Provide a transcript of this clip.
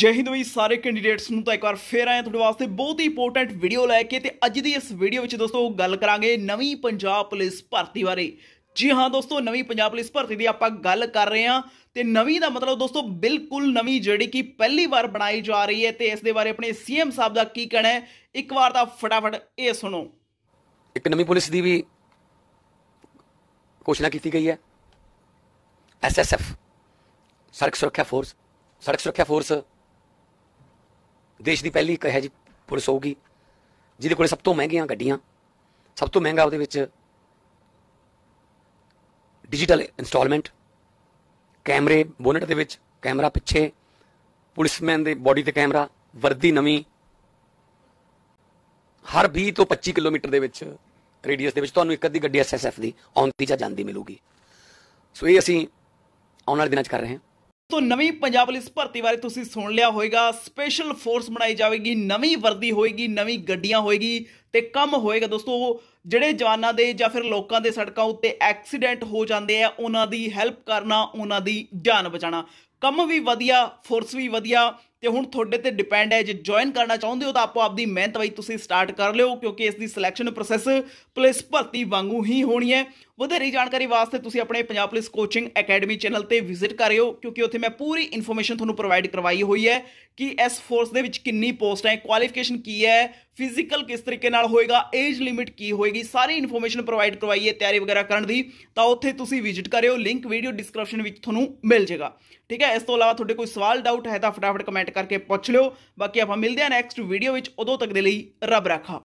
ਜੈ ਹਿੰਦ ਵੀ ਸਾਰੇ ਕੈਂਡੀਡੇਟਸ ਨੂੰ ਤਾਂ ਇੱਕ ਵਾਰ ਫੇਰ ਆਏ ਤੁਹਾਡੇ ਵਾਸਤੇ ਬਹੁਤ ਹੀ ਇੰਪੋਰਟੈਂਟ ਵੀਡੀਓ ਲੈ ਕੇ ਤੇ ਅੱਜ ਦੀ ਇਸ ਵੀਡੀਓ ਵਿੱਚ ਦੋਸਤੋ ਗੱਲ ਕਰਾਂਗੇ ਨਵੀਂ ਪੰਜਾਬ ਪੁਲਿਸ ਭਰਤੀ ਬਾਰੇ ਜੀ ਹਾਂ ਦੋਸਤੋ ਨਵੀਂ ਪੰਜਾਬ ਪੁਲਿਸ ਭਰਤੀ ਦੀ ਆਪਾਂ ਗੱਲ ਕਰ ਰਹੇ ਹਾਂ ਤੇ ਨਵੀਂ ਦਾ ਮਤਲਬ ਦੋਸਤੋ ਬਿਲਕੁਲ ਨਵੀਂ ਜਿਹੜੀ ਕਿ ਪਹਿਲੀ ਵਾਰ ਬਣਾਈ ਜਾ ਰਹੀ ਹੈ ਤੇ ਇਸ ਦੇ ਬਾਰੇ ਆਪਣੇ ਸੀਐਮ ਸਾਹਿਬ ਦਾ ਕੀ ਕਹਿਣਾ ਹੈ ਇੱਕ ਵਾਰ ਤਾਂ ਫਟਾਫਟ ਇਹ ਸੁਣੋ ਇੱਕ ਨਵੀਂ ਪੁਲਿਸ ਦੀ ਵੀ ਕੋਸ਼ਿਸ਼ਾਂ ਕੀਤੀ ਗਈ ਹੈ ਐਸਐਸਐਫ ਸੜਕ ਸੁਰੱਖਿਆ ਫੋਰਸ ਸੜਕ ਸੁਰੱਖਿਆ ਫੋਰਸ ਦੇਸ਼ ਦੀ ਪਹਿਲੀ ਕਹੇ ਜੀ ਪੁਲਿਸ ਹੋਊਗੀ ਜਿਹਦੇ ਕੋਲੇ ਸਭ ਤੋਂ ਮਹਿੰਗੀਆਂ ਗੱਡੀਆਂ ਸਭ ਤੋਂ ਮਹਿੰਗਾ ਉਹਦੇ ਵਿੱਚ ਡਿਜੀਟਲ ਇਨਸਟਾਲਮੈਂਟ ਕੈਮਰੇ ਬੋਨਟ ਦੇ ਵਿੱਚ ਕੈਮਰਾ ਪਿੱਛੇ ਪੁਲਿਸਮੈਨ ਦੇ ਬਾਡੀ ਤੇ ਕੈਮਰਾ ਵਰਦੀ ਨਵੀਂ ਹਰ 20 ਤੋਂ 25 ਕਿਲੋਮੀਟਰ ਦੇ ਵਿੱਚ ਰੇਡੀਅਸ ਦੇ ਵਿੱਚ ਤੁਹਾਨੂੰ ਇੱਕ ਅੱਧੀ ਗੱਡੀ ਐਸਐਸਐਫ ਦੀ ਆਉਂਦੀ ਜਾਂ ਜਾਂਦੀ ਮਿਲੂਗੀ ਸੋ ਇਹ ਅਸੀਂ ਆਉਣ ਵਾਲੇ ਦਿਨਾਂ 'ਚ ਕਰ ਰਹੇ ਹਾਂ ਤੋ ਨਵੀਂ ਪੰਜਾਬ ਪੁਲਿਸ ਭਰਤੀ ਬਾਰੇ ਤੁਸੀਂ ਸੁਣ ਲਿਆ ਹੋਵੇਗਾ ਸਪੈਸ਼ਲ ਫੋਰਸ ਬਣਾਈ ਜਾਵੇਗੀ ਨਵੀਂ ਵਰਦੀ ਹੋਏਗੀ ਨਵੀਂ ਗੱਡੀਆਂ ਹੋਏਗੀ ਤੇ ਕੰਮ ਹੋਏਗਾ ਦੋਸਤੋ ਜਿਹੜੇ ਜਵਾਨਾਂ ਦੇ ਜਾਂ ਫਿਰ ਲੋਕਾਂ ਦੇ ਸੜਕਾਂ ਉੱਤੇ ਐਕਸੀਡੈਂਟ ਹੋ ਜਾਂਦੇ ਆ ਉਹਨਾਂ ਦੀ ਹੈਲਪ ਕਰਨਾ ਉਹਨਾਂ ਦੀ ਜਾਨ ਬਚਾਉਣਾ ਕੰਮ ਵੀ ਵਧੀਆ ਫੋਰਸ ਵੀ ਵਧੀਆ ਤੇ ਹੁਣ ਤੁਹਾਡੇ ਤੇ ਡਿਪੈਂਡ ਹੈ ਜੇ ਜੁਆਇਨ ਕਰਨਾ ਚਾਹੁੰਦੇ ਹੋ ਤਾਂ ਆਪੋ ਆਪਦੀ ਮਿਹਨਤ ਵਈ ਤੁਸੀਂ ਸਟਾਰਟ ਕਰ ਲਿਓ ਕਿਉਂਕਿ ਇਸ ਦੀ ਸਿਲੈਕਸ਼ਨ ਪ੍ਰੋਸੈਸ ਪੁਲਿਸ ਭਰਤੀ ਵਾਂਗੂ ਹੀ ਹੋਣੀ ਹੈ ਵਧੇਰੀ ਜਾਣਕਾਰੀ ਵਾਸਤੇ ਤੁਸੀਂ ਆਪਣੇ Punjab police coaching academy channel ਤੇ ਵਿਜ਼ਿਟ ਕਰਿਓ ਕਿਉਂਕਿ ਉੱਥੇ ਮੈਂ ਪੂਰੀ ਇਨਫੋਰਮੇਸ਼ਨ ਤੁਹਾਨੂੰ ਪ੍ਰੋਵਾਈਡ ਕਰਵਾਈ ਹੋਈ ਹੈ ਕਿ ਇਸ ਫੋਰਸ ਦੇ ਵਿੱਚ ਕਿੰਨੀ ਪੋਸਟ ਹੈ ਕੁਆਲੀਫਿਕੇਸ਼ਨ ਕੀ ਹੈ ਫਿਜ਼ੀਕਲ ਕਿਸ ਤਰੀਕੇ ਨਾਲ ਹੋਏਗਾ ਏਜ ਲਿਮਿਟ ਕੀ ਹੋਏਗੀ ਦੀ ਸਾਰੀ ਇਨਫੋਰਮੇਸ਼ਨ ਪ੍ਰੋਵਾਈਡ ਕਰਵਾਈ ਹੈ ਤਿਆਰੀ ਵਗੈਰਾ ਕਰਨ ਦੀ ਤਾਂ ਉੱਥੇ ਤੁਸੀਂ ਵਿਜ਼ਿਟ ਕਰਿਓ ਲਿੰਕ ਵੀਡੀਓ ਡਿਸਕ੍ਰਿਪਸ਼ਨ ਵਿੱਚ ਤੁਹਾਨੂੰ ਮਿਲ ਜਾਏਗਾ ਠੀਕ ਹੈ ਇਸ ਤੋਂ ਇਲਾਵਾ ਤੁਹਾਡੇ ਕੋਈ ਸਵਾਲ ਡਾਊਟ ਹੈ ਤਾਂ ਫਟਾਫਟ ਕਮੈਂਟ ਕਰਕੇ ਪੁੱਛ ਲਿਓ ਬਾਕੀ ਆਪਾਂ ਮਿਲਦੇ ਹਾਂ ਨੈਕਸਟ ਵੀਡੀਓ ਵਿੱਚ ਉਦੋਂ ਤੱਕ ਦੇ ਲਈ ਰੱਬ ਰਾਖਾ